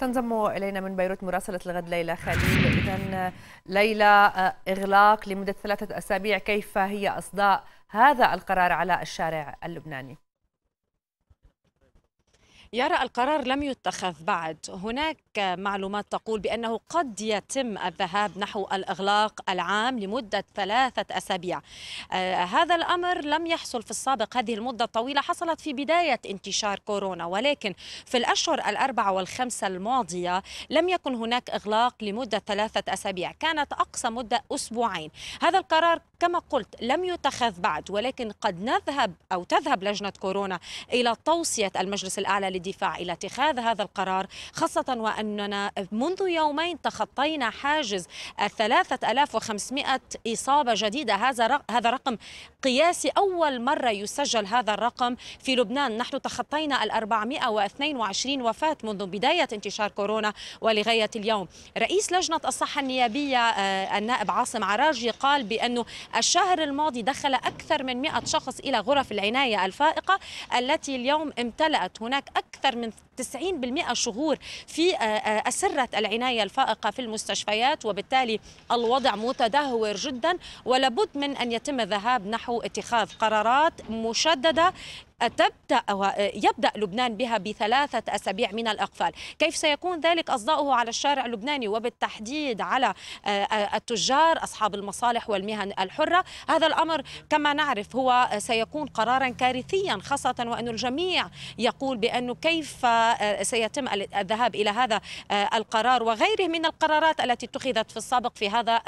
تنضم الينا من بيروت مراسله الغد ليلى خليل اذا ليلى آه، اغلاق لمده ثلاثه اسابيع كيف هي اصداء هذا القرار على الشارع اللبناني يرى القرار لم يتخذ بعد هناك معلومات تقول بأنه قد يتم الذهاب نحو الإغلاق العام لمدة ثلاثة أسابيع آه هذا الأمر لم يحصل في السابق هذه المدة الطويلة حصلت في بداية انتشار كورونا ولكن في الأشهر الأربعة والخمسة الماضية لم يكن هناك إغلاق لمدة ثلاثة أسابيع كانت أقصى مدة أسبوعين هذا القرار كما قلت لم يتخذ بعد ولكن قد نذهب أو تذهب لجنة كورونا إلى توصية المجلس الأعلى الدفاع إلى اتخاذ هذا القرار خاصة وأننا منذ يومين تخطينا حاجز 3500 إصابة جديدة هذا هذا رقم قياسي أول مرة يسجل هذا الرقم في لبنان نحن تخطينا ال 422 وفاة منذ بداية انتشار كورونا ولغاية اليوم رئيس لجنة الصحة النيابية آه، النائب عاصم عراجي قال بأنه الشهر الماضي دخل أكثر من 100 شخص إلى غرف العناية الفائقة التي اليوم امتلأت هناك أكثر أكثر من 90% شهور في آه، آه، أسرة العناية الفائقة في المستشفيات وبالتالي الوضع متدهور جدا ولابد من أن يتم الذهاب نحو اتخاذ قرارات مشددة تبدأ يبدأ لبنان بها بثلاثة أسابيع من الإقفال كيف سيكون ذلك أصداؤه على الشارع اللبناني وبالتحديد على آه، آه، التجار أصحاب المصالح والمهن الحرة هذا الأمر كما نعرف هو سيكون قرارا كارثيا خاصة وأن الجميع يقول بأنه كيف آه، سيتم الذهاب إلى هذا القرار وغيره من القرارات التي اتخذت في السابق في هذا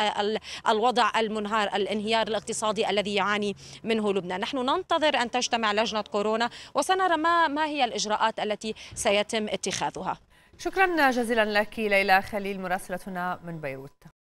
الوضع المنهار الانهيار الاقتصادي الذي يعاني منه لبنان نحن ننتظر أن تجتمع لجنة كورونا وسنرى ما, ما هي الإجراءات التي سيتم اتخاذها شكرا جزيلا لك ليلى خليل مراسلتنا من بيروت